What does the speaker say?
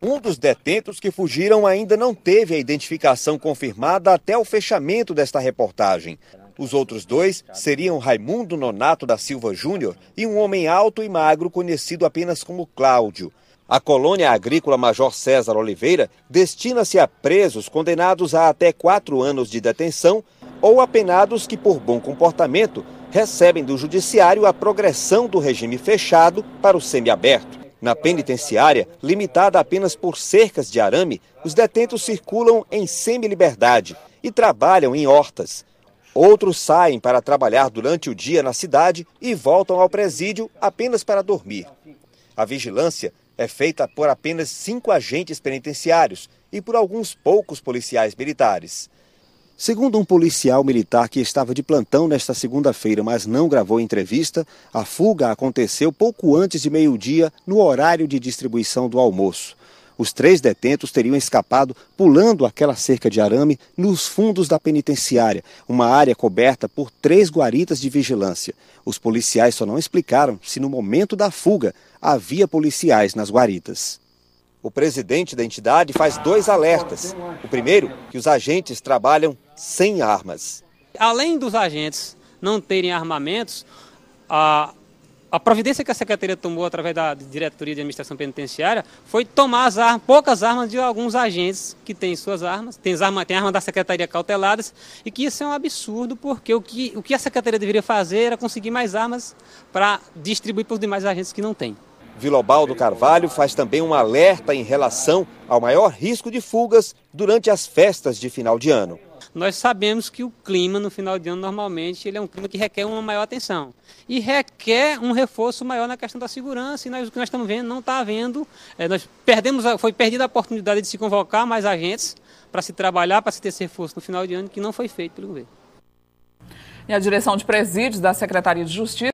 Um dos detentos que fugiram ainda não teve a identificação confirmada até o fechamento desta reportagem. Os outros dois seriam Raimundo Nonato da Silva Júnior e um homem alto e magro conhecido apenas como Cláudio. A colônia agrícola Major César Oliveira destina-se a presos condenados a até quatro anos de detenção ou apenados que, por bom comportamento, recebem do Judiciário a progressão do regime fechado para o semiaberto. Na penitenciária, limitada apenas por cercas de arame, os detentos circulam em semi-liberdade e trabalham em hortas. Outros saem para trabalhar durante o dia na cidade e voltam ao presídio apenas para dormir. A vigilância é feita por apenas cinco agentes penitenciários e por alguns poucos policiais militares. Segundo um policial militar que estava de plantão nesta segunda-feira, mas não gravou entrevista, a fuga aconteceu pouco antes de meio-dia, no horário de distribuição do almoço. Os três detentos teriam escapado pulando aquela cerca de arame nos fundos da penitenciária, uma área coberta por três guaritas de vigilância. Os policiais só não explicaram se no momento da fuga havia policiais nas guaritas. O presidente da entidade faz dois alertas. O primeiro, que os agentes trabalham sem armas. Além dos agentes não terem armamentos, a, a providência que a secretaria tomou através da diretoria de administração penitenciária foi tomar as armas, poucas armas de alguns agentes que têm suas armas, tem, arma, arma da secretaria cauteladas, e que isso é um absurdo, porque o que, o que a secretaria deveria fazer era conseguir mais armas para distribuir para os demais agentes que não têm. Vilobaldo Carvalho faz também um alerta em relação ao maior risco de fugas durante as festas de final de ano. Nós sabemos que o clima no final de ano normalmente ele é um clima que requer uma maior atenção e requer um reforço maior na questão da segurança. E nós, o que nós estamos vendo não está havendo. É, nós perdemos, foi perdida a oportunidade de se convocar mais agentes para se trabalhar, para se ter esse reforço no final de ano que não foi feito pelo governo. E a direção de presídios da Secretaria de Justiça